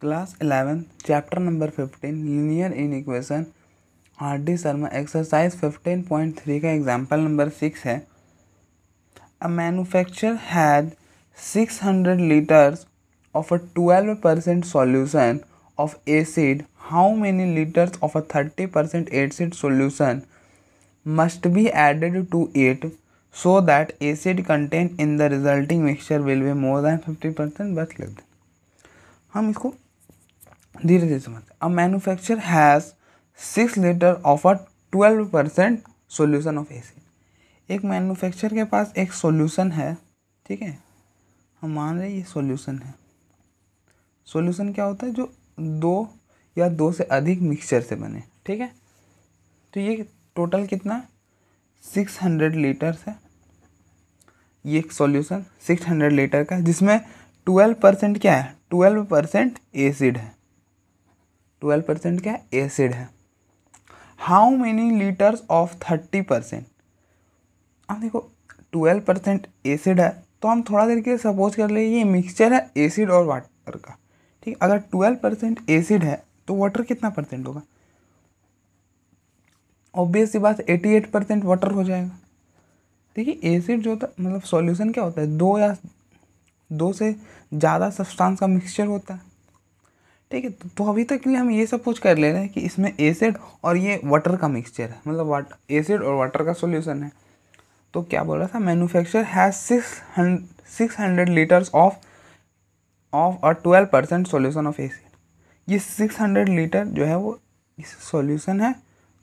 Class eleven chapter number fifteen linear inequation R D Sharma exercise fifteen point three का example number six है a manufacture had six hundred litres of a twelve percent solution of acid how many litres of a thirty percent acid solution must be added to it so that acid content in the resulting mixture will be more than fifty percent बस लिख हम इसको धीरे धीरे समझते a manufacture has six litre of a twelve percent solution of acid एक manufacture के पास एक सोल्यूशन है ठीक है हम मान रहे ये सोल्यूशन है सोल्यूशन क्या होता है जो दो या दो से अधिक मिक्सचर से बने ठीक है तो ये टोटल कितना सिक्स हंड्रेड लीटर्स है ये एक सोल्यूशन सिक्स हंड्रेड लीटर का जिसमें ट्वेल्व परसेंट क्या है ट्वेल्व परसेंट एसिड है ट्वेल्व परसेंट क्या है एसिड है how many litres of thirty percent अब देखो ट्वेल्व परसेंट एसिड है तो हम थोड़ा देर के लिए सपोज कर ले ये मिक्सचर है एसिड और वाटर का ठीक अगर ट्वेल्व परसेंट एसिड है तो वाटर कितना परसेंट होगा ऑब्वियस सी बात एटी एट परसेंट वाटर हो जाएगा देखिए एसिड जो होता मतलब सॉल्यूशन क्या होता है दो या दो से ज़्यादा सब्सटेंस का मिक्सचर होता है ठीक है तो अभी तक के लिए हम ये सब कुछ कर ले रहे हैं कि इसमें एसिड और ये वाटर का मिक्सचर है मतलब वाट एसिड और वाटर का सोल्यूशन है तो क्या बोल रहा था manufacture has six six hundred litres of of a twelve percent solution of acid ये सिक्स हंड्रेड लीटर जो है वो इस सोल्यूशन है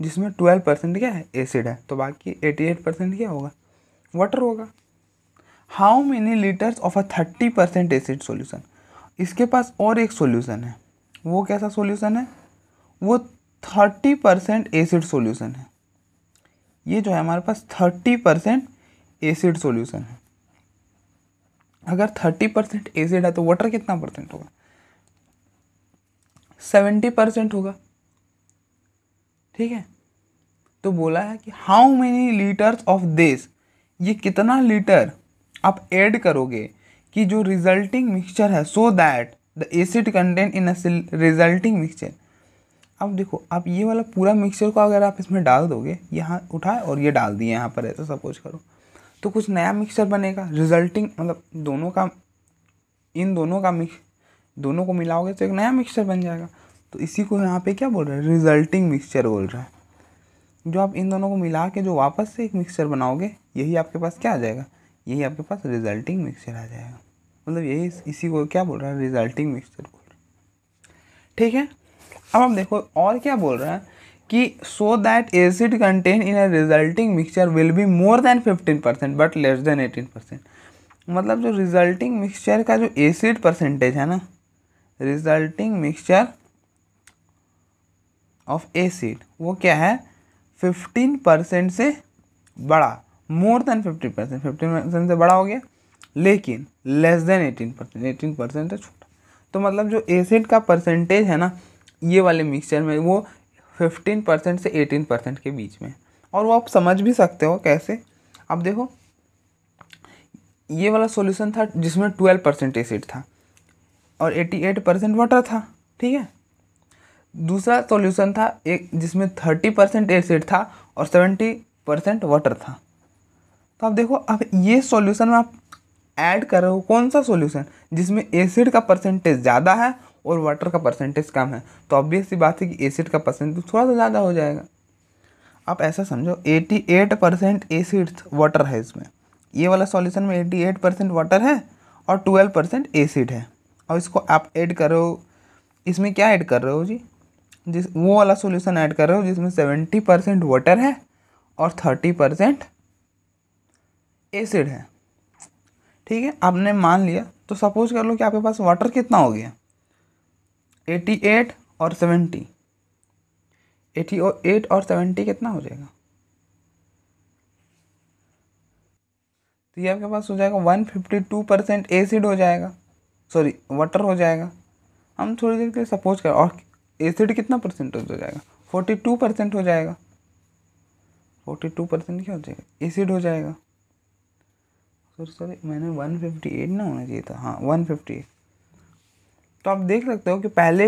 जिसमें ट्वेल्व परसेंट क्या है एसिड है तो बाकी एटी एट परसेंट क्या होगा वाटर होगा how many litres of a thirty percent acid solution इसके पास और एक सोल्यूशन है वो कैसा सॉल्यूशन है वो थर्टी परसेंट एसिड सॉल्यूशन है ये जो है हमारे पास थर्टी परसेंट एसिड सॉल्यूशन है अगर थर्टी परसेंट एसिड है तो वाटर कितना परसेंट होगा सेवेंटी परसेंट होगा ठीक है तो बोला है कि how many litres of this ये कितना लीटर आप ऐड करोगे कि जो रिजल्टिंग मिक्सचर है so so that the acid content in resulting mixture अब देखो आप ये वाला पूरा मिक्सचर को अगर आप इसमें डाल दोगे यहाँ उठाए और ये डाल दिए यहाँ पर ऐसा सपोज करो तो कुछ नया मिक्सचर बनेगा रिजल्टिंग मतलब दोनों का इन दोनों का मिक्स दोनों को मिलाओगे तो एक नया मिक्सचर बन जाएगा तो इसी को यहाँ पे क्या बोल रहा है रिजल्टिंग मिक्सचर बोल रहा है जो आप इन दोनों को मिला के जो वापस से एक मिक्सचर बनाओगे यही आपके पास क्या आ जाएगा यही आपके पास रिजल्टिंग मिक्सचर आ जाएगा मतलब यही इसी को क्या बोल रहा है रिजल्टिंग मिक्सचर बोल रहा है ठीक है अब हम देखो और क्या बोल रहा है कि so that acid content in a resulting mixture will be more than fifteen percent but less than eighteen percent मतलब जो रिजल्टिंग मिक्सचर का जो एसिड परसेंटेज है ना रिजल्टिंग मिक्सचर ऑफ एसिड वो क्या है फिफ्टीन परसेंट से बड़ा more than fifteen percent fifteen percent से बड़ा हो गया लेकिन less than eighteen percent eighteen percent है छोटा तो मतलब जो एसिड का परसेंटेज है ना ये वाले मिक्सचर में वो फिफ्टीन परसेंट से एटीन परसेंट के बीच में और वो आप समझ भी सकते हो कैसे अब देखो ये वाला सॉल्यूशन था जिसमें ट्वेल्व परसेंट एसिड था और एटी एट परसेंट वाटर था ठीक है दूसरा सॉल्यूशन था एक जिसमें थर्टी परसेंट एसिड था और सेवेंटी परसेंट वाटर था तो आप देखो अब ये सॉल्यूशन में आप ऐड कर रहे हो कौन सा सॉल्यूशन जिसमें एसिड का परसेंटेज ज़्यादा है और वाटर का परसेंटेज कम है तो ऑब्वियस सी बात है कि एसिड का परसेंटेज तो थोड़ा सा ज़्यादा हो जाएगा आप ऐसा समझो 88 परसेंट एसिड वाटर है इसमें ये वाला सॉल्यूशन में 88 परसेंट वाटर है और 12 परसेंट एसिड है और इसको आप ऐड कर रहे हो इसमें क्या ऐड कर रहे हो जी जिस वो वाला सॉल्यूशन ऐड कर रहे हो जिसमें 70 परसेंट वाटर है और 30 परसेंट एसिड है ठीक है आपने मान लिया तो सपोज कर लो कि आपके पास वाटर कितना हो गया एटी एट और सेवेंटी एटी और एट और सेवेंटी कितना हो जाएगा तो ये आपके पास हो जाएगा one fifty two percent acid हो जाएगा सॉरी वाटर हो जाएगा हम थोड़ी देर के लिए सपोज कर और एसिड कितना परसेंट हो जाएगा फोर्टी टू परसेंट हो जाएगा फोर्टी टू परसेंट क्या हो जाएगा एसिड हो जाएगा सर सर मैंने 158 ना होना चाहिए था हाँ 158 तो आप देख सकते हो कि पहले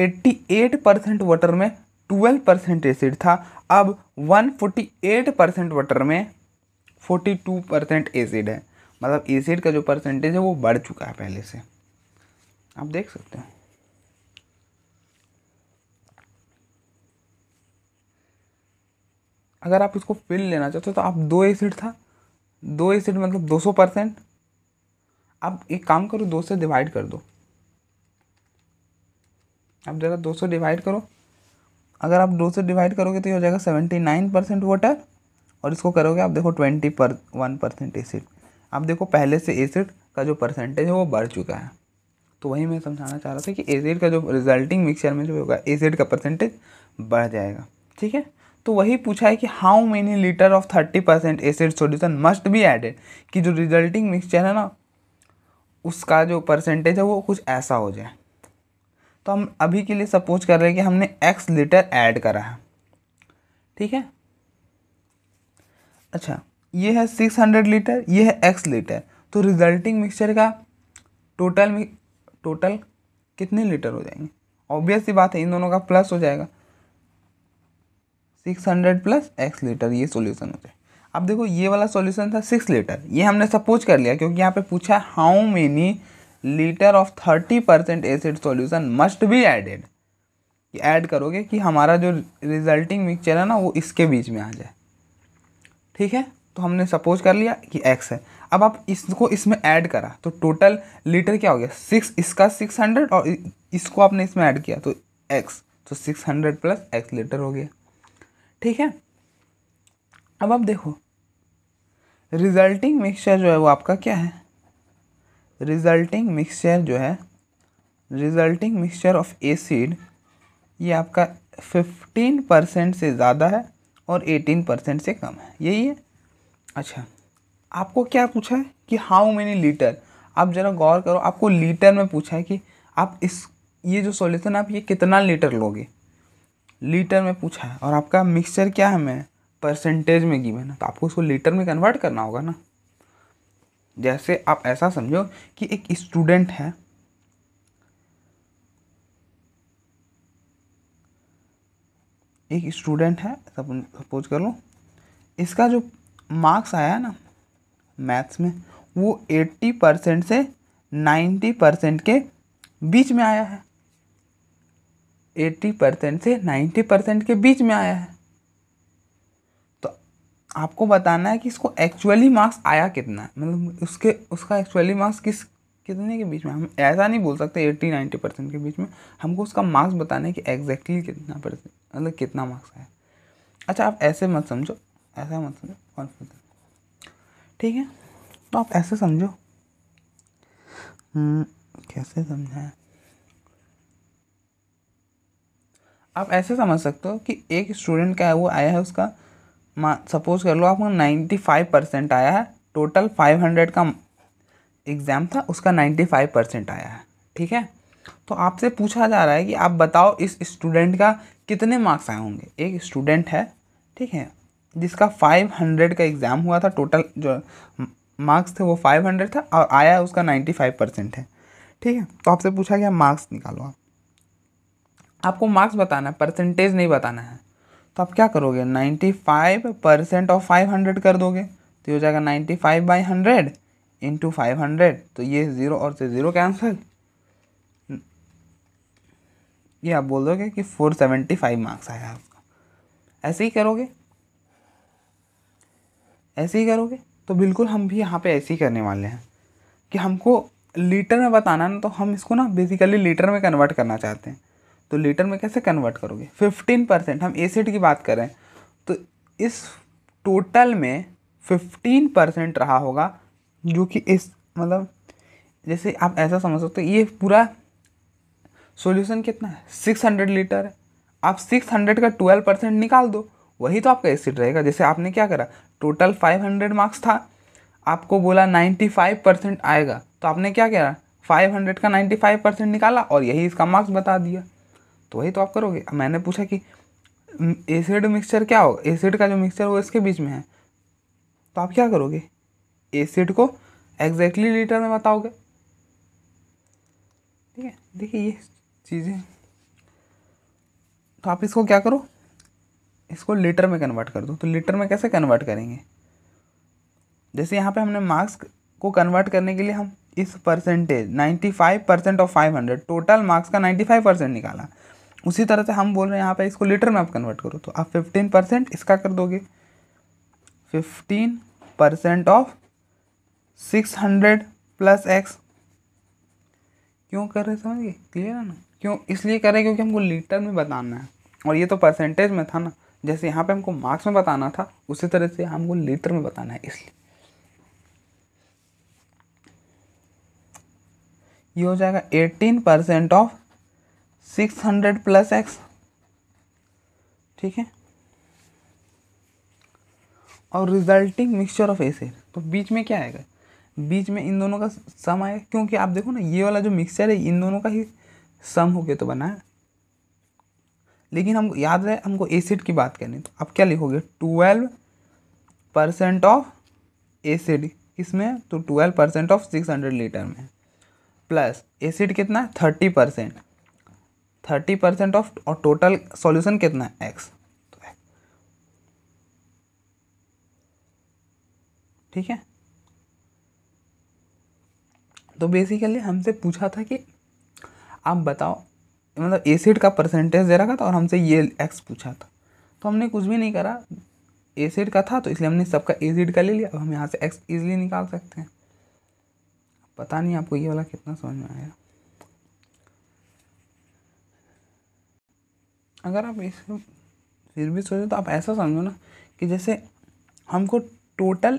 88 परसेंट वाटर में 12 परसेंट एसिड था अब 148 परसेंट वाटर में 42 परसेंट एसिड है मतलब एसिड का जो परसेंटेज है वो बढ़ चुका है पहले से आप देख सकते हो अगर आप इसको फिल लेना चाहते हो तो आप दो एसिड था दो एसिड मतलब दो सौ परसेंट आप एक काम करो दो से डिवाइड कर दो आप ज़रा दो सौ डिवाइड करो अगर आप दो से डिवाइड करोगे तो ये हो जाएगा सेवेंटी नाइन परसेंट वाटर और इसको करोगे आप देखो ट्वेंटी पर वन परसेंट एसिड आप देखो पहले से एसिड का जो परसेंटेज है वो बढ़ चुका है तो वही मैं समझाना चाह रहा था कि एसिड का जो रिजल्टिंग मिक्सचर में जो होगा एसिड का परसेंटेज बढ़ जाएगा ठीक है तो वही पूछा है कि how many litre of thirty percent acid solution must be added कि जो रिजल्टिंग मिक्सचर है ना उसका जो परसेंटेज है वो कुछ ऐसा हो जाए तो हम अभी के लिए सपोज कर रहे हैं कि हमने एक्स लीटर ऐड करा है ठीक है अच्छा ये है सिक्स हंड्रेड लीटर ये है एक्स लीटर तो रिजल्टिंग मिक्सचर का टोटल टोटल कितने लीटर हो जाएंगे ऑब्वियस सी बात है इन दोनों का प्लस हो जाएगा six hundred plus x litre ये सोल्यूशन हो जाए अब देखो ये वाला सॉल्यूशन था सिक्स लीटर ये हमने सपोज कर लिया क्योंकि यहाँ पे पूछा how many litre of thirty percent acid solution must be added add करोगे कि हमारा जो रिजल्टिंग मिक्सचर है ना वो इसके बीच में आ जाए ठीक है तो हमने सपोज कर लिया कि एक्स है अब आप इसको इसमें ऐड करा तो टोटल लीटर क्या हो गया सिक्स इसका सिक्स हंड्रेड और इसको आपने इसमें ऐड किया तो एक्स तो six hundred plus x litre हो गया ठीक है अब आप देखो रिजल्टिंग मिक्सचर जो है वो आपका क्या है रिजल्टिंग मिक्सचर जो है रिजल्टिंग मिक्सचर ऑफ एसिड ये आपका फिफ्टीन परसेंट से ज़्यादा है और एटीन परसेंट से कम है यही है अच्छा आपको क्या पूछा है कि हाउ मैनी लीटर आप ज़रा गौर करो आपको लीटर में पूछा है कि आप इस ये जो सॉल्यूशन आप ये कितना लीटर लोगे लीटर में पूछा है और आपका मिक्सचर क्या है मैं परसेंटेज में गिवन है तो आपको उसको लीटर में कन्वर्ट करना होगा ना जैसे आप ऐसा समझो कि एक स्टूडेंट है एक स्टूडेंट है सपोज कर लो इसका जो मार्क्स आया ना मैथ्स में वो 80 परसेंट से 90 परसेंट के बीच में आया है एट्टी परसेंट से नाइन्टी परसेंट के बीच में आया है तो आपको बताना है कि इसको एक्चुअली मार्क्स आया कितना है मतलब उसके उसका एक्चुअली मार्क्स किस कितने के बीच में हम ऐसा नहीं बोल सकते एट्टी नाइन्टी परसेंट के बीच में हमको उसका मार्क्स बताना है कि एग्जैक्टली exactly कितना परसेंट मतलब कितना मार्क्स आया अच्छा आप ऐसे मत समझो ऐसा मत समझो कॉन्फिडेंस ठीक है तो आप ऐसे समझो हम्म, कैसे समझाएं आप ऐसे समझ सकते हो कि एक स्टूडेंट का वो आया है उसका सपोज कर लो आपको नाइन्टी फाइव परसेंट आया है टोटल फाइव हंड्रेड का एग्ज़ाम था उसका नाइन्टी फाइव परसेंट आया है ठीक है तो आपसे पूछा जा रहा है कि आप बताओ इस स्टूडेंट का कितने मार्क्स आए होंगे एक स्टूडेंट है ठीक है जिसका फाइव हंड्रेड का एग्ज़ाम हुआ था टोटल जो मार्क्स थे वो फाइव हंड्रेड था और आया उसका नाइन्टी फाइव परसेंट है ठीक है तो आपसे पूछा गया मार्क्स निकालो आप आपको मार्क्स बताना है परसेंटेज नहीं बताना है तो आप क्या करोगे ninety five percent of five hundred कर दोगे तो ये हो जाएगा ninety five by hundred into five hundred तो ये ज़ीरो और से ज़ीरो कैंसिल ये आप बोल दोगे कि फोर सेवेंटी फाइव मार्क्स आया आपका ऐसे ही करोगे ऐसे ही करोगे तो बिल्कुल हम भी यहाँ पे ऐसे ही करने वाले हैं कि हमको लीटर में बताना ना तो हम इसको ना बेसिकली लीटर में कन्वर्ट करना चाहते हैं तो लीटर में कैसे कन्वर्ट करोगे फिफ्टीन परसेंट हम एसिड की बात करें तो इस टोटल में फिफ्टीन परसेंट रहा होगा जो कि इस मतलब जैसे आप ऐसा समझ सकते हो ये पूरा सॉल्यूशन कितना है सिक्स हंड्रेड लीटर है आप सिक्स हंड्रेड का ट्वेल्व परसेंट निकाल दो वही तो आपका एसिड रहेगा जैसे आपने क्या करा टोटल फाइव हंड्रेड मार्क्स था आपको बोला नाइन्टी फाइव परसेंट आएगा तो आपने क्या करा फाइव हंड्रेड का नाइन्टी फाइव परसेंट निकाला और यही इसका मार्क्स बता दिया तो वही तो आप करोगे मैंने पूछा कि एसिड मिक्सचर क्या होगा एसिड का जो मिक्सचर वो इसके बीच में है तो आप क्या करोगे एसिड को एग्जैक्टली exactly लीटर में बताओगे ठीक है देखिए ये चीज़ें तो आप इसको क्या करो इसको लीटर में कन्वर्ट कर दो तो लीटर में कैसे कन्वर्ट करेंगे जैसे यहाँ पे हमने मार्क्स को कन्वर्ट करने के लिए हम इस percentage ninety five percent of five hundred total marks का नाइन्टी फाइव परसेंट निकाला उसी तरह से हम बोल रहे हैं यहाँ पे इसको लीटर में आप कन्वर्ट करो तो आप फिफ्टीन परसेंट इसका कर दोगे fifteen percent of six hundred plus x क्यों कर रहे समझिए क्लियर है ना क्यों इसलिए कर रहे क्योंकि हमको लीटर में बताना है और ये तो परसेंटेज में था ना जैसे यहाँ पे हमको मार्क्स में बताना था उसी तरह से हमको लीटर में बताना है इसलिए ये हो जाएगा eighteen percent of six hundred plus x ठीक है और रिजल्टिंग मिक्सचर ऑफ एसिड तो बीच में क्या आएगा बीच में इन दोनों का सम आएगा क्योंकि आप देखो ना ये वाला जो मिक्सचर है इन दोनों का ही सम होके तो बना है लेकिन हम याद रहे हमको एसिड की बात करनी तो आप क्या लिखोगे ट्वेल्व परसेंट ऑफ एसिड इसमें तो twelve percent of six hundred litre में प्लस एसिड कितना है thirty percent thirty percent of और टोटल सॉल्यूशन कितना है एक्स तो ठीक है तो बेसिकली हमसे पूछा था कि आप बताओ मतलब एसिड का परसेंटेज दे रखा था और हमसे ये एक्स पूछा था तो हमने कुछ भी नहीं करा एसिड का था तो इसलिए हमने सबका एसिड का ले लिया अब हम यहाँ से एक्स ईजिली निकाल सकते हैं पता नहीं आपको ये वाला कितना समझ में आया अगर आप इस फिर भी सोचो तो आप ऐसा समझो ना कि जैसे हमको टोटल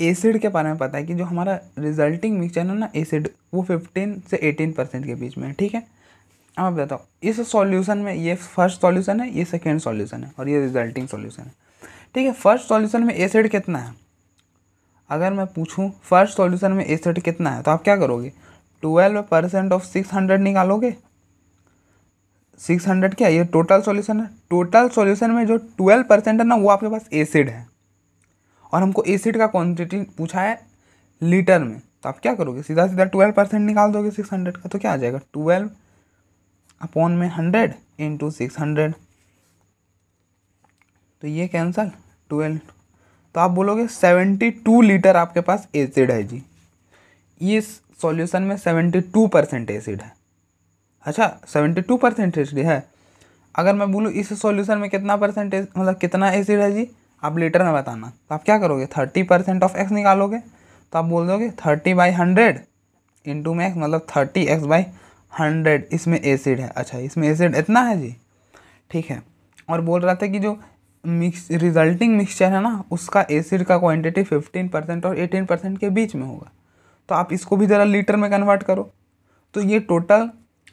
एसिड के बारे में पता है कि जो हमारा रिजल्टिंग मिक्सचर है ना एसिड वो फिफ्टीन से एटीन परसेंट के बीच में है ठीक है अब आप बताओ इस सॉल्यूशन में ये फर्स्ट सॉल्यूशन है ये सेकेंड सॉल्यूशन है और ये रिजल्टिंग सॉल्यूशन है ठीक है फर्स्ट सॉल्यूशन में एसिड कितना है अगर मैं पूछूं फर्स्ट सॉल्यूशन में एसिड कितना है तो आप क्या करोगे twelve percent of six hundred निकालोगे सिक्स हंड्रेड क्या ये टोटल सॉल्यूशन है टोटल सॉल्यूशन में जो ट्वेल्व परसेंट है ना वो आपके पास एसिड है और हमको एसिड का क्वांटिटी पूछा है लीटर में तो आप क्या करोगे सीधा सीधा ट्वेल्व परसेंट निकाल दोगे सिक्स हंड्रेड का तो क्या आ जाएगा ट्वेल्व अपॉन में हंड्रेड इंटू सिक्स हंड्रेड तो ये कैंसल ट्वेल्व तो आप बोलोगे सेवेंटी टू लीटर आपके पास एसिड है जी इस सॉल्यूशन में सेवेंटी टू परसेंट एसिड है अच्छा सेवेंटी टू परसेंट एसिड है अगर मैं बोलूँ इस सॉल्यूशन में कितना परसेंटेज मतलब कितना एसिड है जी आप लीटर में बताना तो आप क्या करोगे थर्टी परसेंट ऑफ एक्स निकालोगे तो आप बोल दोगे थर्टी बाई हंड्रेड इंटू में मैक्स मतलब थर्टी एक्स बाई हंड्रेड इसमें एसिड है अच्छा इसमें एसिड इतना है जी ठीक है और बोल रहा था कि जो मिक्स रिजल्टिंग मिक्सचर है ना उसका एसिड का क्वांटिटी फिफ्टीन परसेंट और एटीन परसेंट के बीच में होगा तो आप इसको भी ज़रा लीटर में कन्वर्ट करो तो ये टोटल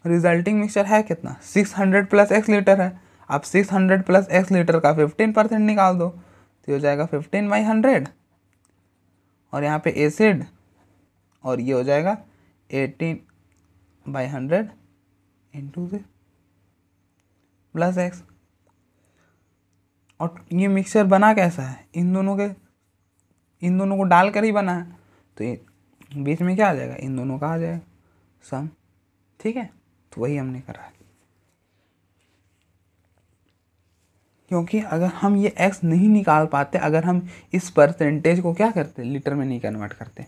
रिजल्टिंग मिक्सचर है कितना 600 प्लस एक्स लीटर है आप 600 प्लस एक्स लीटर का 15 परसेंट निकाल दो तो हो जाएगा 15 बाई हंड्रेड और यहाँ पे एसिड और ये हो जाएगा 18 बाई हंड्रेड इंटू से प्लस एक्स और ये मिक्सचर बना कैसा है इन दोनों के इन दोनों को डाल कर ही बना है तो ये बीच में क्या आ जाएगा इन दोनों का आ जाएगा सम ठीक है तो वही हमने करा है क्योंकि अगर हम ये एक्स नहीं निकाल पाते अगर हम इस परसेंटेज को क्या करते लीटर में नहीं कन्वर्ट करते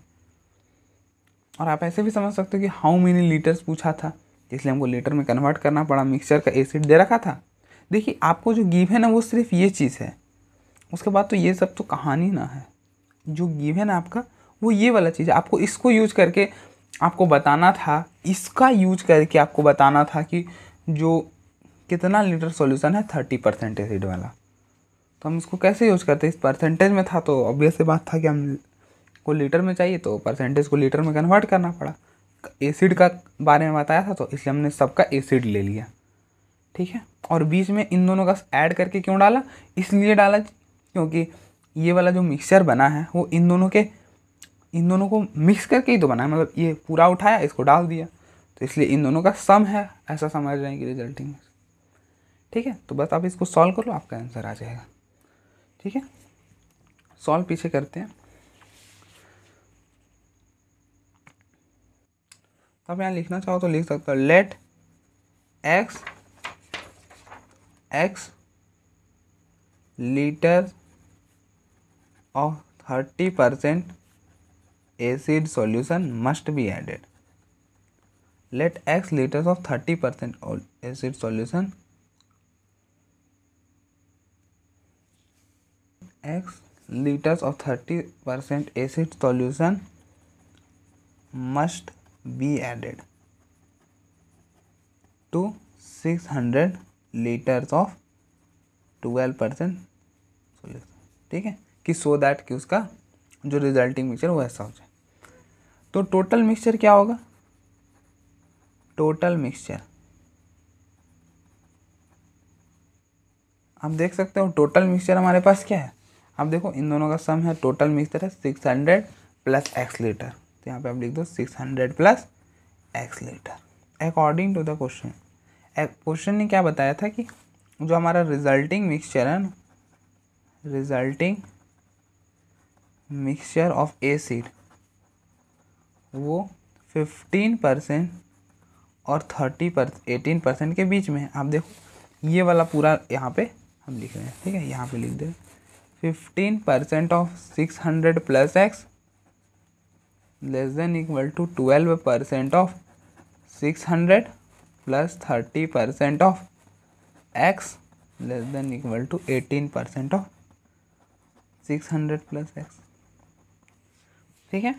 और आप ऐसे भी समझ सकते हो कि हाउ मेनी लीटर्स पूछा था इसलिए हमको लीटर में कन्वर्ट करना पड़ा मिक्सचर का एसिड दे रखा था देखिए आपको जो गिव है ना वो सिर्फ ये चीज़ है उसके बाद तो ये सब तो कहानी ना है जो गिव है ना आपका वो ये वाला चीज़ है आपको इसको यूज करके आपको बताना था इसका यूज करके आपको बताना था कि जो कितना लीटर सॉल्यूशन है थर्टी परसेंट एसिड वाला तो हम इसको कैसे यूज करते इस परसेंटेज में था तो ऑब्वियस बात था कि हम को लीटर में चाहिए तो परसेंटेज को लीटर में कन्वर्ट करना पड़ा एसिड का बारे में बताया था तो इसलिए हमने सबका एसिड ले लिया ठीक है और बीच में इन दोनों का ऐड करके क्यों डाला इसलिए डाला क्योंकि ये वाला जो मिक्सचर बना है वो इन दोनों के इन दोनों को मिक्स करके ही तो बनाया मतलब ये पूरा उठाया इसको डाल दिया तो इसलिए इन दोनों का सम है ऐसा समझ रहे हैं कि रिजल्टिंग ठीक है तो बस आप इसको सॉल्व कर लो आपका आंसर आ जाएगा ठीक है सॉल्व पीछे करते हैं तो आप यहाँ लिखना चाहो तो लिख सकते हो let x x litre of thirty percent acid solution must be added. Let x liters of 30% acid solution x liters of 30% acid solution must be added to 600 liters of 12% solution ठीक है कि सो so दैट कि उसका जो resulting mixture वो ऐसा हो जाए तो टोटल मिक्सचर क्या होगा टोटल मिक्सचर आप देख सकते हो टोटल मिक्सचर हमारे पास क्या है आप देखो इन दोनों का सम है टोटल मिक्सचर है six hundred plus x litre तो यहाँ पे आप लिख दो six hundred plus x litre according to the question question ने क्या बताया था कि जो हमारा रिजल्टिंग मिक्सचर है ना रिजल्टिंग मिक्सचर ऑफ एसिड वो फिफ्टीन परसेंट और थर्टी पर एटीन परसेंट के बीच में है आप देखो ये वाला पूरा यहाँ पे हम लिख रहे हैं ठीक है यहाँ पे लिख दे fifteen percent of six hundred plus x less than equal to twelve percent of six hundred plus thirty percent of x less than equal to eighteen percent of six hundred plus x ठीक है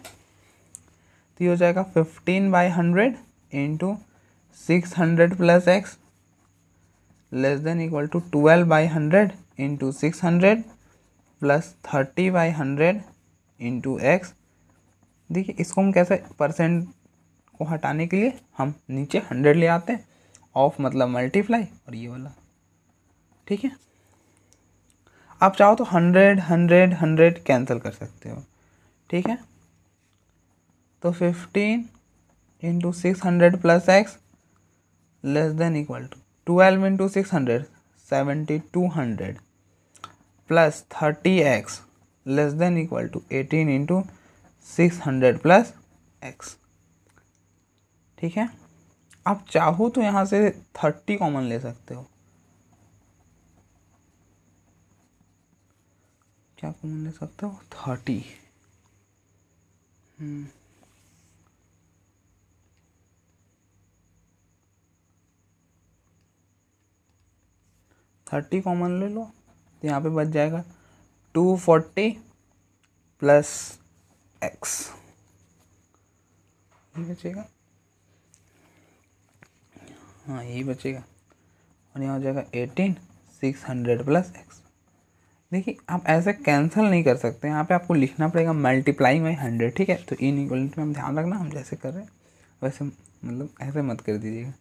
तो ये हो जाएगा fifteen by hundred into six hundred plus x less than equal to twelve by hundred into six hundred plus thirty by hundred into x देखिए इसको हम कैसे परसेंट को हटाने के लिए हम नीचे हंड्रेड ले आते हैं ऑफ मतलब मल्टीप्लाई और ये वाला ठीक है आप चाहो तो हंड्रेड हंड्रेड हंड्रेड कैंसिल कर सकते हो ठीक है तो fifteen into six hundred plus x less than equal to twelve into six hundred seventy two hundred plus thirty x less than equal to eighteen into six hundred plus x ठीक है आप चाहो तो यहाँ से थर्टी कॉमन ले सकते हो क्या कॉमन ले सकते हो थर्टी हम्म थर्टी कॉमन ले लो तो यहाँ पे बच जाएगा टू फोर्टी प्लस एक्स ये बचेगा हाँ यही बचेगा और यहाँ हो जाएगा eighteen six hundred plus x देखिए आप ऐसे कैंसिल नहीं कर सकते यहाँ पे आपको लिखना पड़ेगा मल्टीप्लाई में हंड्रेड ठीक है तो इन इक्वलिटी में हम ध्यान रखना हम जैसे कर रहे हैं वैसे मतलब ऐसे मत कर दीजिएगा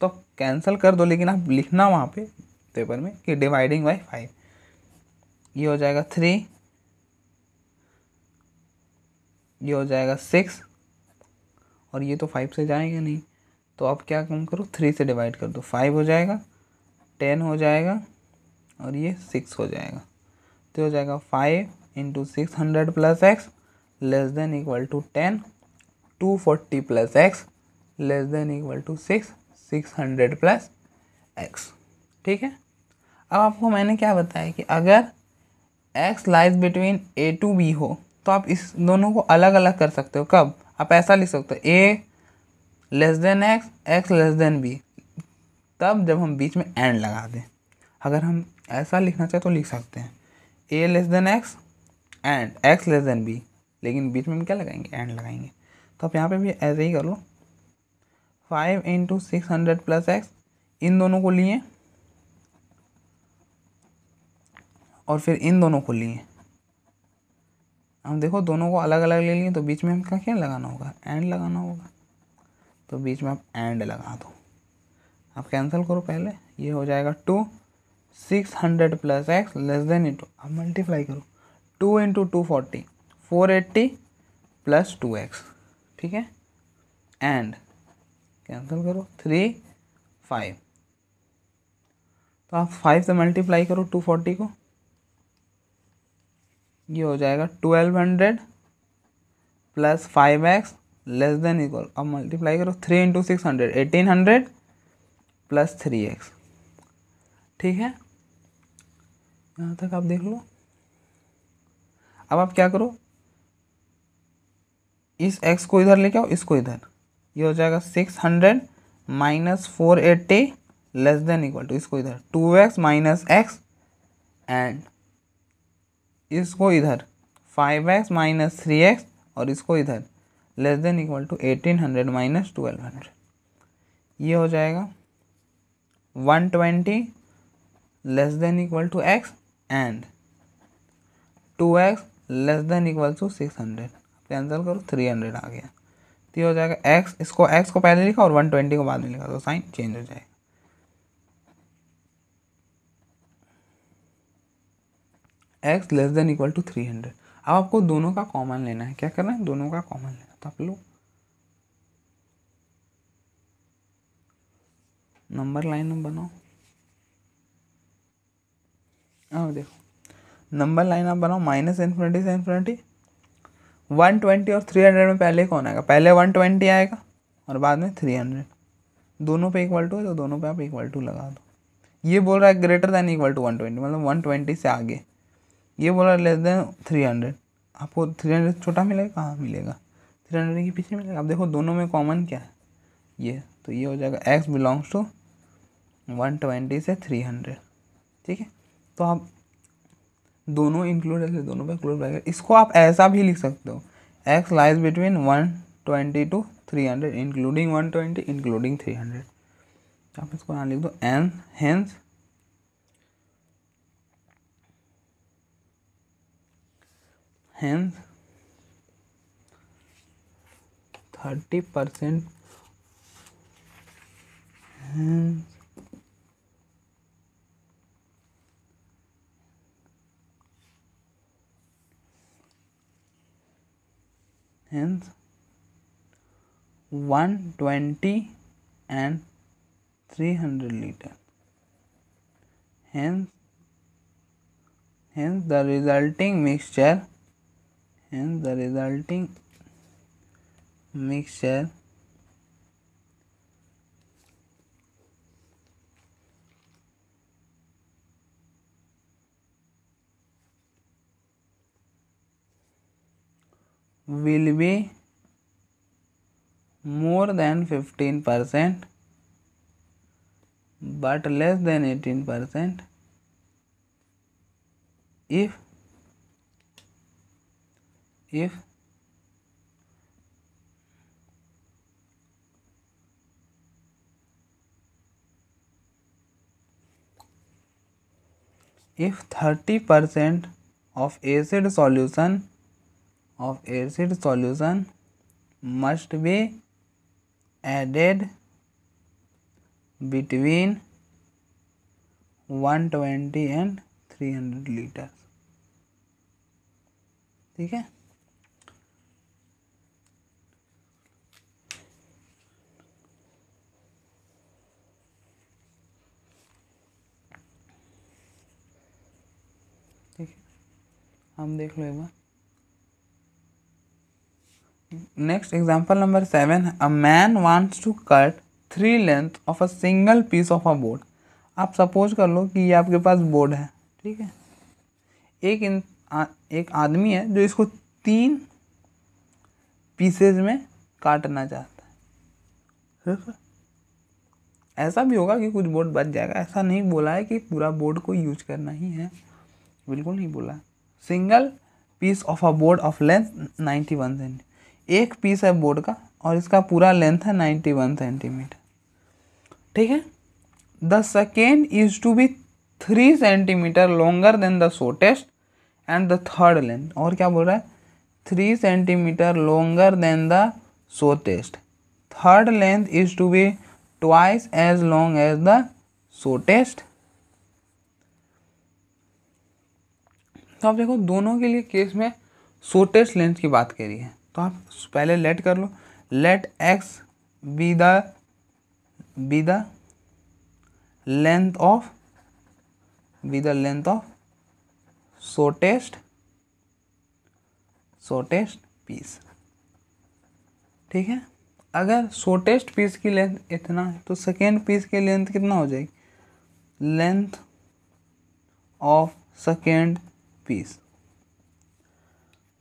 तो आप कैंसिल कर दो लेकिन आप लिखना वहाँ पे पेपर में कि डिवाइडिंग बाई फाइव ये हो जाएगा थ्री ये हो जाएगा सिक्स और ये तो फाइव से जाएगा नहीं तो अब क्या कम करो थ्री से डिवाइड कर दो फाइव हो जाएगा टेन हो जाएगा और ये सिक्स हो जाएगा तो हो जाएगा five into six hundred plus x less than equal to ten two forty plus x less than equal to six six hundred plus x ठीक है अब आपको मैंने क्या बताया कि अगर x lies between a to b हो तो आप इस दोनों को अलग अलग कर सकते हो कब आप ऐसा लिख सकते हो a less than x x less than b तब जब हम बीच में एंड लगा दें अगर हम ऐसा लिखना चाहें तो लिख सकते हैं a less than x and x less than b लेकिन बीच में हम क्या लगाएंगे एंड लगाएंगे तो आप यहाँ पे भी ऐसे ही करो five into six hundred plus x इन दोनों को लिए और फिर इन दोनों को लिए हम देखो दोनों को अलग अलग ले लिए तो बीच में क्या क्या लगाना होगा एंड लगाना होगा तो बीच में आप एंड लगा दो आप कैंसिल करो पहले ये हो जाएगा two six hundred plus x less than into आप मल्टीप्लाई करो two into two forty four eighty plus two x ठीक है एंड कैंसिल करो थ्री फाइव तो आप फाइव से मल्टीप्लाई करो टू फोर्टी को ये हो जाएगा twelve hundred plus five x less than equal अब मल्टीप्लाई करो three into six hundred eighteen hundred plus three x ठीक है यहाँ तक आप देख लो अब आप क्या करो इस एक्स को इधर लेके आओ इसको इधर ये हो जाएगा six hundred minus four eighty less than equal to इसको इधर two x minus x and इसको इधर five x minus three x और इसको इधर less than equal to eighteen hundred minus twelve hundred ये हो जाएगा one twenty less than equal to x and two x less than equal to six hundred cancel करो three hundred आ गया तो ये हो जाएगा एक्स इसको एक्स को पहले लिखा और वन ट्वेंटी को बाद में लिखा तो साइन चेंज हो जाएगा x less than equal to three hundred अब आपको दोनों का कॉमन लेना है क्या करना है दोनों का कॉमन लेना तो आप लो नंबर लाइन में बनाओ अब देखो नंबर लाइन आप बनाओ माइनस इन्फिनिटी से इन्फिनिटी वन ट्वेंटी और थ्री हंड्रेड में पहले कौन आएगा पहले वन ट्वेंटी आएगा और बाद में थ्री हंड्रेड दोनों पे इक्वल टू है तो दोनों पे आप इक्वल टू लगा दो ये बोल रहा है greater than equal to one twenty मतलब वन ट्वेंटी से आगे ये बोला लेस देन थ्री हंड्रेड आपको थ्री हंड्रेड छोटा मिलेगा कहाँ मिलेगा थ्री हंड्रेड के पीछे मिलेगा आप देखो दोनों में कॉमन क्या है ये तो ये हो जाएगा x belongs to one twenty से थ्री हंड्रेड ठीक है तो आप दोनों इंक्लूड है दोनों पर इंक्लूड रहेगा इसको आप ऐसा भी लिख सकते हो x lies between one twenty to three hundred including one twenty including three hundred आप इसको यहाँ लिख दो an hence hence 30 percent hence hence 120 and 300 liter hence hence the resulting mixture and the resulting mixture will be more than 15 percent but less than 18 percent if if if 30% of acid solution of acid solution must be added between 120 and 300 liters ठीक है ठीक है हम देख लो एक बार next example number seven a man wants to cut three length of a single piece of a board आप सपोज कर लो कि ये आपके पास बोर्ड है ठीक है एक इन आ, एक आदमी है जो इसको तीन पीसेज में काटना चाहता है ऐसा भी होगा कि कुछ बोर्ड बच जाएगा ऐसा नहीं बोला है कि पूरा बोर्ड को यूज करना ही है बिल्कुल नहीं बोला single piece of a board of length ninety one centi एक पीस है बोर्ड का और इसका पूरा लेंथ है नाइन्टी वन सेंटीमीटर ठीक है the second is to be three centimetre longer than the shortest and the third length और क्या बोल रहा है three centimetre longer than the shortest third length is to be twice as long as the shortest तो आप देखो दोनों के लिए केस में शोर्टेस्ट लेंथ की बात करी है तो आप पहले लेट कर लो let x be the be the length of be the length of shortest shortest piece ठीक है अगर शोर्टेस्ट पीस की लेंथ इतना है तो सेकेंड पीस की लेंथ कितना हो जाएगी लेंथ ऑफ सेकेंड पीस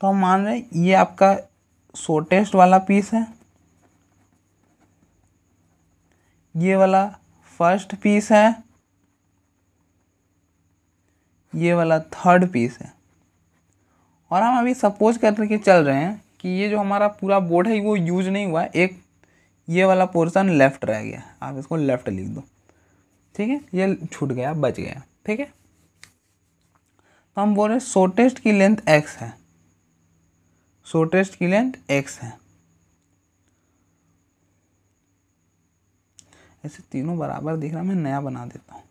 तो हम मान रहे ये आपका शॉर्टेस्ट वाला पीस है ये वाला फर्स्ट पीस है ये वाला थर्ड पीस है और हम अभी सपोज करके चल रहे हैं कि ये जो हमारा पूरा बोर्ड है वो यूज नहीं हुआ एक ये वाला पोर्शन लेफ्ट रह गया आप इसको लेफ्ट लिख दो ठीक है ये छूट गया बच गया ठीक है तो हम बोल रहे हैं शॉर्टेस्ट की लेंथ एक्स है शॉर्टेस्ट की लेंथ एक्स है ऐसे तीनों बराबर दिख रहा मैं नया बना देता हूँ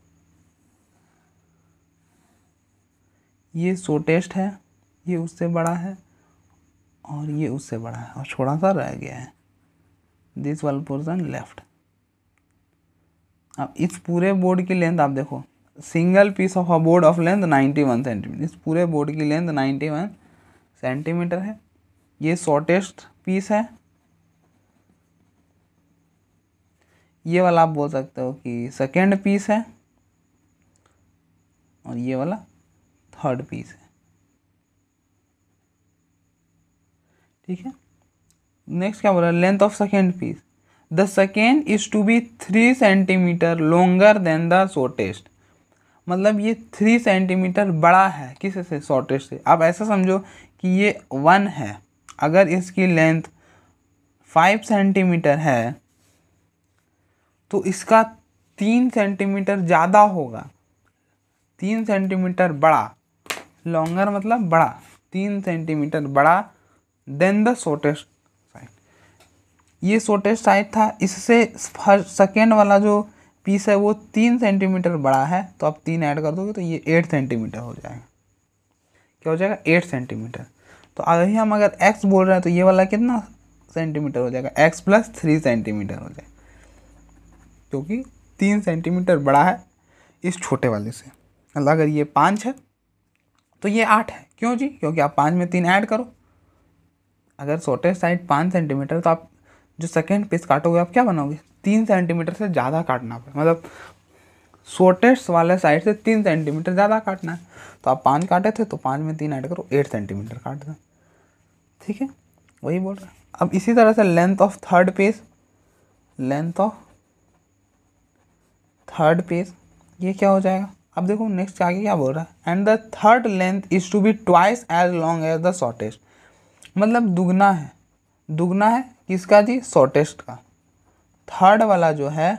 ये शॉर्टेस्ट है ये उससे बड़ा है और ये उससे बड़ा है और छोटा सा रह गया है दिस वाल पोर्सन लेफ्ट अब इस पूरे बोर्ड की लेंथ आप देखो single piece of a board of length 91 centimetre इस पूरे बोर्ड की लेंथ 91 सेंटीमीटर है ये शॉर्टेस्ट पीस है ये वाला आप बोल सकते हो कि सेकेंड पीस है और ये वाला थर्ड पीस है ठीक है नेक्स्ट क्या बोला length of second piece the second is to be three centimetre longer than the shortest मतलब ये थ्री सेंटीमीटर बड़ा है किस से शॉर्टेज से आप ऐसा समझो कि ये वन है अगर इसकी लेंथ फाइव सेंटीमीटर है तो इसका तीन सेंटीमीटर ज़्यादा होगा तीन सेंटीमीटर बड़ा लॉन्गर मतलब बड़ा तीन सेंटीमीटर बड़ा देन द शॉर्टेस्ट साइड ये शॉर्टेस्ट साइड था इससे फर्स्ट सेकेंड वाला जो पीस है वो तीन सेंटीमीटर बड़ा है तो आप तीन ऐड कर दोगे तो ये एट सेंटीमीटर हो जाएगा क्या हो जाएगा एट सेंटीमीटर तो अभी हम अगर एक्स बोल रहे हैं तो ये वाला कितना सेंटीमीटर हो जाएगा एक्स प्लस थ्री सेंटीमीटर हो जाएगा क्योंकि तीन सेंटीमीटर बड़ा है इस छोटे वाले से मतलब अगर ये पाँच है तो ये आठ है क्यों जी क्योंकि आप पाँच में तीन ऐड करो अगर छोटे साइड पाँच सेंटीमीटर तो आप जो सेकेंड पीस काटोगे आप क्या बनाओगे तीन सेंटीमीटर से ज़्यादा काटना पड़े मतलब शॉर्टेस्ट वाले साइड से तीन सेंटीमीटर ज़्यादा काटना है तो आप पाँच काटे थे तो पाँच में तीन ऐड करो एट सेंटीमीटर काट दें ठीक है वही बोल रहा अब इसी तरह से length of third page length of third page ये क्या हो जाएगा अब देखो नेक्स्ट आगे क्या बोल रहा है and the third length is to be twice as long as the shortest मतलब दुगना है दुगना है किसका जी शॉर्टेस्ट का थर्ड वाला जो है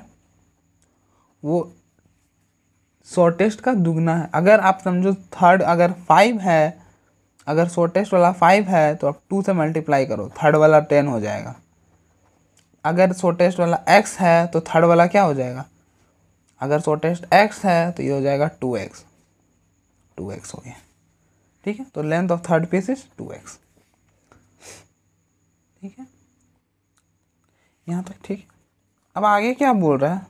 वो शॉर्टेस्ट का दुगना है अगर आप समझो थर्ड अगर फाइव है अगर शॉर्टेस्ट वाला फाइव है तो आप टू से मल्टीप्लाई करो थर्ड वाला टेन हो जाएगा अगर शॉर्टेस्ट वाला एक्स है तो थर्ड वाला क्या हो जाएगा अगर शॉर्टेस्ट एक्स है तो ये हो जाएगा टू एक्स टू एक्स हो गया ठीक है तो length of third piece is two x ठीक है यहाँ तक ठीक है अब आगे क्या बोल रहा है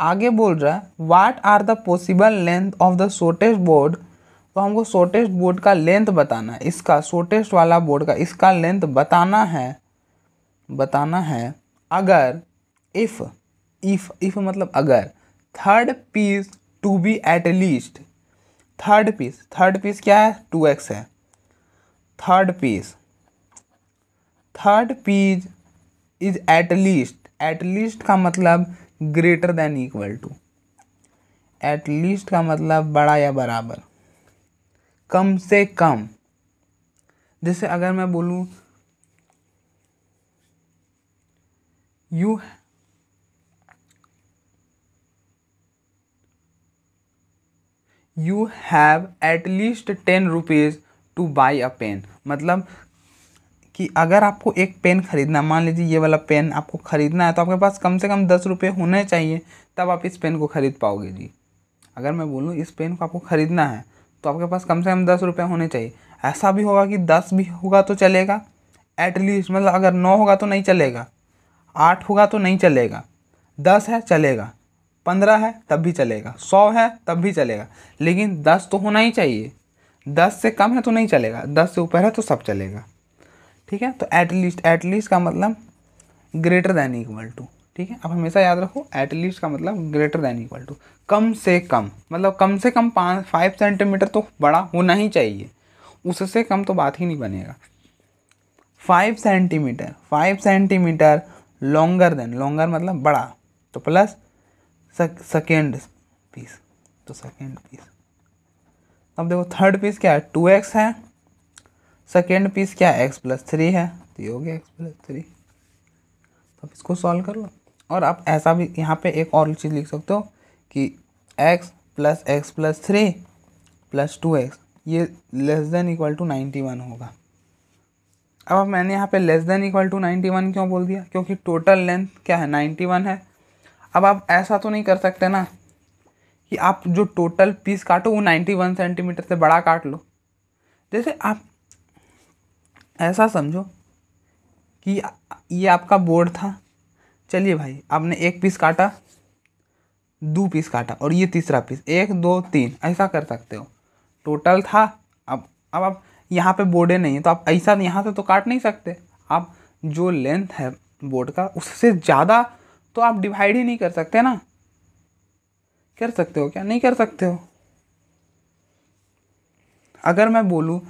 आगे बोल रहा है what are the possible length of the shortest board तो हमको शॉर्टेस्ट बोर्ड का लेंथ बताना है इसका शॉर्टेस्ट वाला बोर्ड का इसका लेंथ बताना है बताना है अगर इफ़ इफ़ इफ़ मतलब अगर third piece to be at least third piece third piece क्या है टू एक्स है third piece third piece is at least at least का मतलब greater than equal to at least का मतलब बड़ा या बराबर कम से कम जैसे अगर मैं बोलूं you you have at least ten rupees to buy a pen मतलब कि अगर आपको एक पेन ख़रीदना मान लीजिए ये वाला पेन आपको ख़रीदना है तो आपके पास कम से कम दस रुपये होने चाहिए तब आप इस पेन को ख़रीद पाओगे जी अगर मैं बोलूँ इस पेन को आपको ख़रीदना है तो आपके पास कम से कम दस रुपये होने चाहिए ऐसा भी होगा कि दस भी होगा तो चलेगा एटलीस्ट मतलब अगर नौ होगा तो नहीं चलेगा आठ होगा तो नहीं चलेगा दस है चलेगा पंद्रह है तब भी चलेगा सौ है तब भी चलेगा लेकिन दस तो होना ही चाहिए दस से कम है तो नहीं चलेगा दस से ऊपर है तो सब चलेगा ठीक है तो एटलीस्ट एटलीस्ट का मतलब ग्रेटर देन इक्वल टू ठीक है अब हमेशा याद रखो एटलीस्ट का मतलब ग्रेटर देन इक्वल टू कम से कम मतलब कम से कम पाँच फाइव सेंटीमीटर तो बड़ा होना ही चाहिए उससे कम तो बात ही नहीं बनेगा five centimetre five centimetre longer than longer मतलब बड़ा तो प्लस सेकेंड पीस तो सेकेंड पीस अब देखो थर्ड पीस क्या है टू एक्स है सेकेंड पीस क्या एक्स प्लस थ्री है तो ये हो गया एक्स प्लस थ्री तो इसको सॉल्व कर लो और आप ऐसा भी यहाँ पे एक और चीज़ लिख सकते हो कि x plus x plus three plus two x ये less than equal to ninety one होगा अब अब मैंने यहाँ पे less than equal to ninety one क्यों बोल दिया क्योंकि टोटल लेंथ क्या है नाइन्टी वन है अब आप ऐसा तो नहीं कर सकते ना कि आप जो टोटल पीस काटो वो नाइन्टी वन सेंटीमीटर से बड़ा काट लो जैसे आप ऐसा समझो कि ये आपका बोर्ड था चलिए भाई आपने एक पीस काटा दो पीस काटा और ये तीसरा पीस एक दो तीन ऐसा कर सकते हो टोटल था अब अब आप यहाँ पे बोर्डे नहीं है तो आप ऐसा यहाँ से तो काट नहीं सकते आप जो लेंथ है बोर्ड का उससे ज़्यादा तो आप डिवाइड ही नहीं कर सकते ना कर सकते हो क्या नहीं कर सकते हो अगर मैं बोलूँ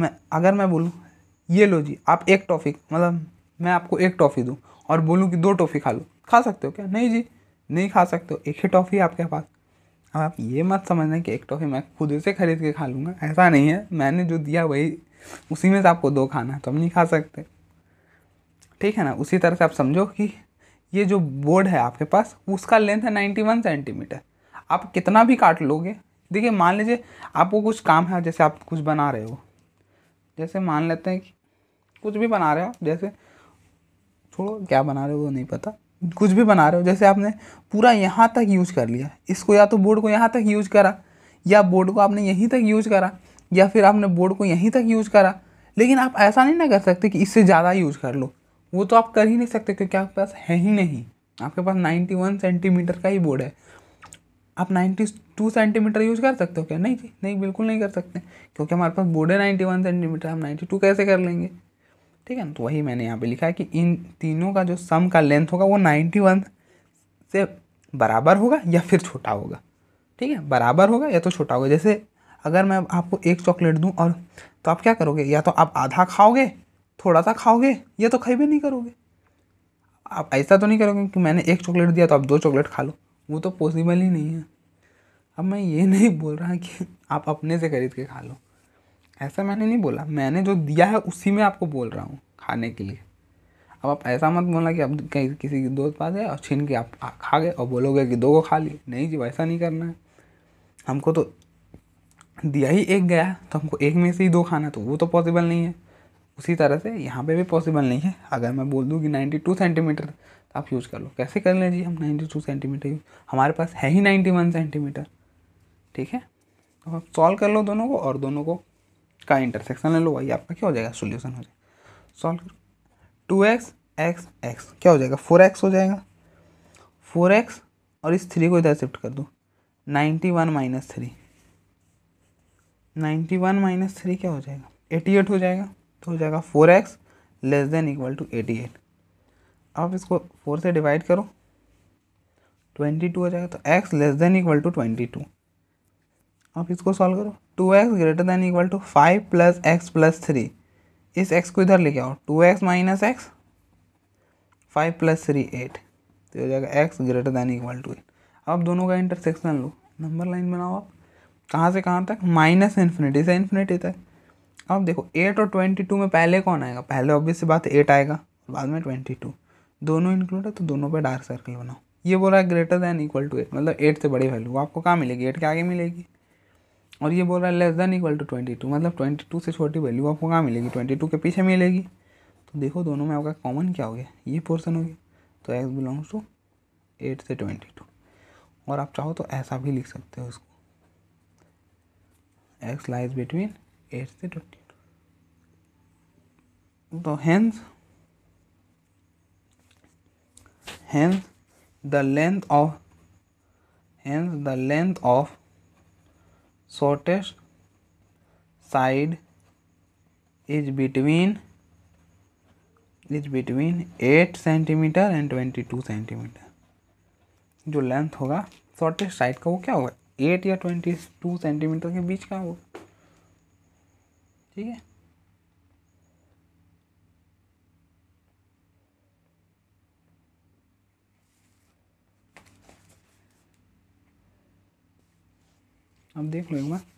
मैं अगर मैं बोलूँ ये लो जी आप एक टॉफ़ी मतलब मैं आपको एक टॉफ़ी दूँ और बोलूँ कि दो टॉफ़ी खा लो खा सकते हो क्या नहीं जी नहीं खा सकते हो एक ही टॉफ़ी है आपके पास अब आप ये मत समझना कि एक टॉफ़ी मैं खुद से ख़रीद के खा लूँगा ऐसा नहीं है मैंने जो दिया वही उसी में से आपको दो खाना है तो हम नहीं खा सकते ठीक है ना उसी तरह से आप समझो कि ये जो बोर्ड है आपके पास उसका लेंथ है नाइन्टी वन सेंटीमीटर आप कितना भी काट लोगे देखिए मान लीजिए आपको कुछ काम है जैसे आप कुछ बना रहे हो जैसे मान लेते हैं कि कुछ भी बना रहे हो आप जैसे छोड़ो क्या बना रहे हो वो नहीं पता कुछ भी बना रहे हो जैसे आपने पूरा यहाँ तक यूज़ कर लिया इसको या तो बोर्ड को यहाँ तक यूज़ करा या बोर्ड को आपने यहीं तक यूज़ करा या फिर आपने बोर्ड को यहीं तक यूज़ करा लेकिन आप ऐसा नहीं ना कर सकते कि इससे ज़्यादा यूज़ कर लो वो तो आप कर ही नहीं सकते क्योंकि आपके पास है ही नहीं आपके पास नाइन्टी सेंटीमीटर का ही बोर्ड है आप नाइन्टी टू सेंटीमीटर यूज़ कर सकते हो क्या नहीं जी नहीं बिल्कुल नहीं कर सकते क्योंकि हमारे पास बोर्ड है नाइन्टी वन सेंटीमीटर हम नाइन्टी टू कैसे कर लेंगे ठीक है ना तो वही मैंने यहाँ पे लिखा है कि इन तीनों का जो सम का लेंथ होगा वो नाइन्टी वन से बराबर होगा या फिर छोटा होगा ठीक है बराबर होगा या तो छोटा होगा जैसे अगर मैं आपको एक चॉकलेट दूँ और तो आप क्या करोगे या तो आप आधा खाओगे थोड़ा सा खाओगे या तो खाई भी नहीं करोगे आप ऐसा तो नहीं करोगे कि मैंने एक चॉकलेट दिया तो आप दो चॉकलेट खा लो वो तो पॉसिबल ही नहीं है अब मैं ये नहीं बोल रहा कि आप अपने से खरीद के खा लो ऐसा मैंने नहीं बोला मैंने जो दिया है उसी में आपको बोल रहा हूँ खाने के लिए अब आप ऐसा मत बोलना कि आप कहीं किसी दोस्त पास है और छीन के आप खा गए और बोलोगे कि दो को खा लिए नहीं जी वैसा नहीं करना है हमको तो दिया ही एक गया तो हमको एक में से ही दो खाना तो वो तो पॉसिबल नहीं है उसी तरह से यहाँ पे भी पॉसिबल नहीं है अगर मैं बोल दूँ कि नाइन्टी टू सेंटीमीटर आप यूज़ कर लो कैसे कर लें जी हम 92 सेंटीमीटर यूज हमारे पास है ही 91 सेंटीमीटर ठीक है तो आप सॉल्व कर लो दोनों को और दोनों को का इंटरसेक्शन ले लो वही आपका क्या हो जाएगा सोल्यूशन हो जाएगा सॉल्व करो टू एक्स एक्स एक्स क्या हो जाएगा फोर एक्स हो जाएगा फोर एक्स और इस थ्री को इधर शिफ्ट कर दो ninety one minus three ninety one minus three क्या हो जाएगा एटी एट हो जाएगा तो हो जाएगा four x less than equal to eighty eight आप इसको फोर से डिवाइड करो ट्वेंटी टू हो जाएगा तो x less than equal to twenty two आप इसको सॉल्व करो two x greater than equal to five plus x plus three इस एक्स को इधर लेके आओ two x minus x five plus three eight तो हो जाएगा x greater than equal to eight अब दोनों का इंटरसेक्शन लो नंबर लाइन बनाओ आप कहाँ से कहाँ तक माइनस इन्फिनिटी से इन्फिनिटी तक अब देखो एट और ट्वेंटी टू में पहले कौन आएगा पहले ऑब्वियस से बात एट आएगा बाद में ट्वेंटी टू दोनों इंक्लूड है तो दोनों पे डार्क सर्कल बनाओ ये बोल रहा है greater than equal to eight मतलब एट से बड़ी वैल्यू आपको कहाँ मिलेगी एट के आगे मिलेगी और ये बोल रहा है less than equal to twenty two मतलब ट्वेंटी टू से छोटी वैल्यू आपको कहाँ मिलेगी ट्वेंटी टू के पीछे मिलेगी तो देखो दोनों में आपका कॉमन क्या हो गया ये पोर्सन हो गया तो एक्स बिलोंग्स टू एट से ट्वेंटी टू और आप चाहो तो ऐसा भी लिख सकते हो उसको एक्स लाइज बिटवीन एट से ट्वेंटी टू तो hence hence the length of hence the length of shortest side is between is between 8 centimetre and 22 centimetre जो लेंथ होगा शॉर्टेस्ट साइड का वो क्या होगा 8 या 22 सेंटीमीटर के बीच का होगा ठीक है आप देख लो एक बार